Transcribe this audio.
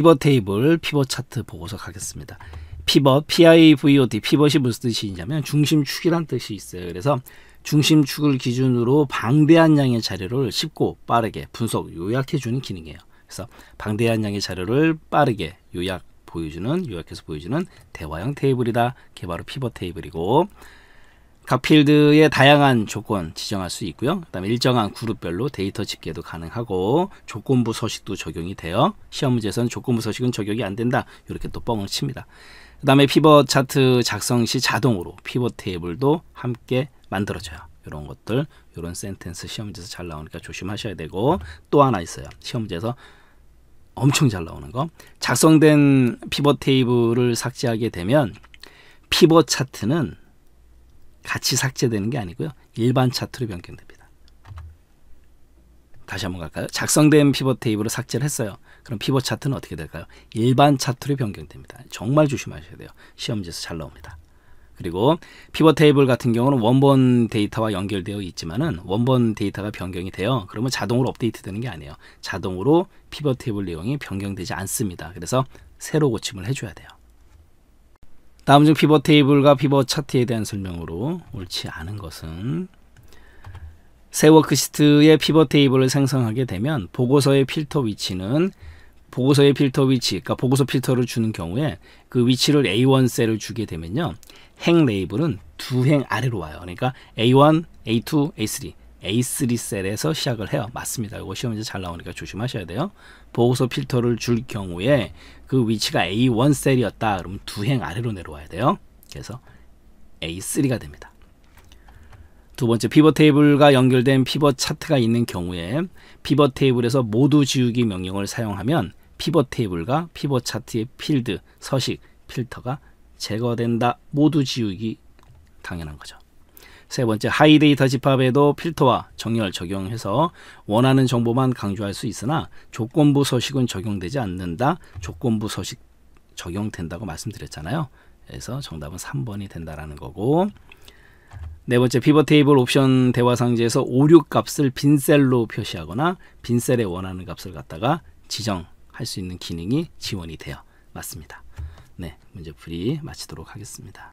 피벗 테이블, 피벗 차트 보고서 가겠습니다. 피벗, PIVOT, 피벗이 무슨 뜻이냐면 중심축이란 뜻이 있어요. 그래서 중심축을 기준으로 방대한 양의 자료를 쉽고 빠르게 분석, 요약해주는 기능이에요. 그래서 방대한 양의 자료를 빠르게 요약, 보여주는, 요약해서 보여주는 대화형 테이블이다. 그게 로 피벗 테이블이고 각 필드의 다양한 조건 지정할 수 있고요. 그다음에 일정한 그룹별로 데이터 집계도 가능하고 조건부 서식도 적용이 돼요. 시험 문제에서는 조건부 서식은 적용이 안 된다. 이렇게 또 뻥을 칩니다. 그다음에 피벗 차트 작성 시 자동으로 피벗 테이블도 함께 만들어져요. 이런 것들, 이런 센텐스 시험 문제에서 잘 나오니까 조심하셔야 되고 또 하나 있어요. 시험 문제에서 엄청 잘 나오는 거. 작성된 피벗 테이블을 삭제하게 되면 피벗 차트는 같이 삭제되는 게 아니고요. 일반 차트로 변경됩니다. 다시 한번 갈까요? 작성된 피벗 테이블을 삭제를 했어요. 그럼 피벗 차트는 어떻게 될까요? 일반 차트로 변경됩니다. 정말 조심하셔야 돼요. 시험지에서 잘 나옵니다. 그리고 피벗 테이블 같은 경우는 원본 데이터와 연결되어 있지만은 원본 데이터가 변경이 돼요. 그러면 자동으로 업데이트 되는 게 아니에요. 자동으로 피벗 테이블 내용이 변경되지 않습니다. 그래서 새로 고침을 해줘야 돼요. 다음 중 피벗 테이블과 피벗 차트에 대한 설명으로 옳지 않은 것은 새 워크시트의 피벗 테이블을 생성하게 되면 보고서의 필터 위치는 보고서의 필터 위치, 그러니까 보고서 필터를 주는 경우에 그 위치를 A1 셀을 주게 되면요. 행 레이블은 두 행 아래로 와요. 그러니까 A1, A2, A3 A3 셀에서 시작을 해요. 맞습니다. 이거 시험에서 잘 나오니까 조심하셔야 돼요. 보고서 필터를 줄 경우에 그 위치가 A1 셀이었다. 그러면 두 행 아래로 내려와야 돼요. 그래서 A3가 됩니다. 두 번째 피벗 테이블과 연결된 피벗 차트가 있는 경우에 피벗 테이블에서 모두 지우기 명령을 사용하면 피벗 테이블과 피벗 차트의 필드, 서식, 필터가 제거된다. 모두 지우기 당연한 거죠. 세 번째 하이데이터 집합에도 필터와 정렬 적용해서 원하는 정보만 강조할 수 있으나 조건부 서식은 적용되지 않는다. 조건부 서식 적용된다고 말씀드렸잖아요. 그래서 정답은 3번이 된다라는 거고 네 번째 피벗 테이블 옵션 대화 상자에서 오류 값을 빈셀로 표시하거나 빈셀에 원하는 값을 갖다가 지정할 수 있는 기능이 지원이 돼요. 맞습니다. 네, 문제 풀이 마치도록 하겠습니다.